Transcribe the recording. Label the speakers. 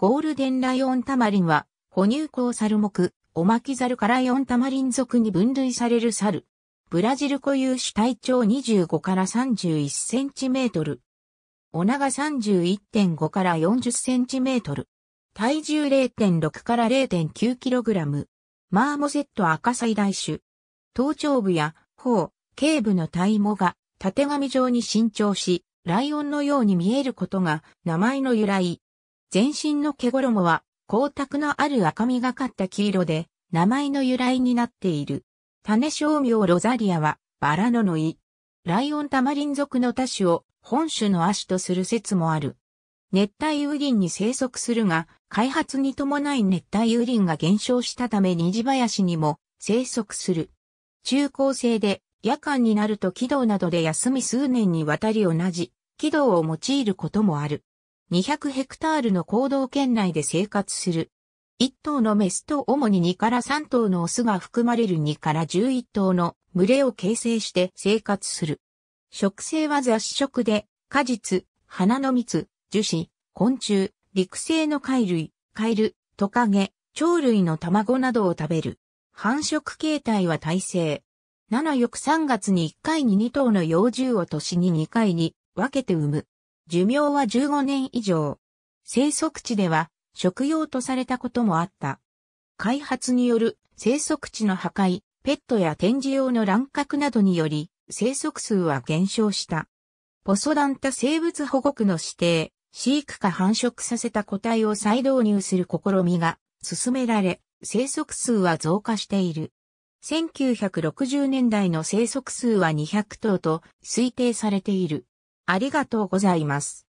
Speaker 1: ゴールデンライオンタマリンは、哺乳孔猿目、オマキザルからイオンタマリン属に分類される猿。ブラジル固有種体長25から31センチメートル。お長31.5から40センチメートル。体重0.6から0.9キログラム。マーモセット赤最大種。頭頂部や頬、頸部の体毛が縦紙状に伸長し、ライオンのように見えることが名前の由来。全身の毛衣は光沢のある赤みがかった黄色で、名前の由来になっている。種商名ロザリアは、バラののい、ライオンタマリン族の多種を本種の亜種とする説もある。熱帯雨林に生息するが、開発に伴い熱帯雨林が減少したため虹林にも生息する。中高生で夜間になると軌道などで休み数年にわたり同じ軌道を用いることもある。200ヘクタールの行動圏内で生活する。1頭のメスと主に2から3頭のオスが含まれる2から11頭の群れを形成して生活する。食性は雑食で、果実、花の蜜、樹脂、昆虫、陸生の貝類、カエル、トカゲ、鳥類の卵などを食べる。繁殖形態は耐性。7翌3月に1回に2頭の幼獣を年に2回に分けて産む。寿命は15年以上。生息地では食用とされたこともあった。開発による生息地の破壊、ペットや展示用の乱獲などにより、生息数は減少した。ポソダンタ生物保護区の指定、飼育下繁殖させた個体を再導入する試みが進められ、生息数は増加している。1960年代の生息数は200頭と推定されている。ありがとうございます。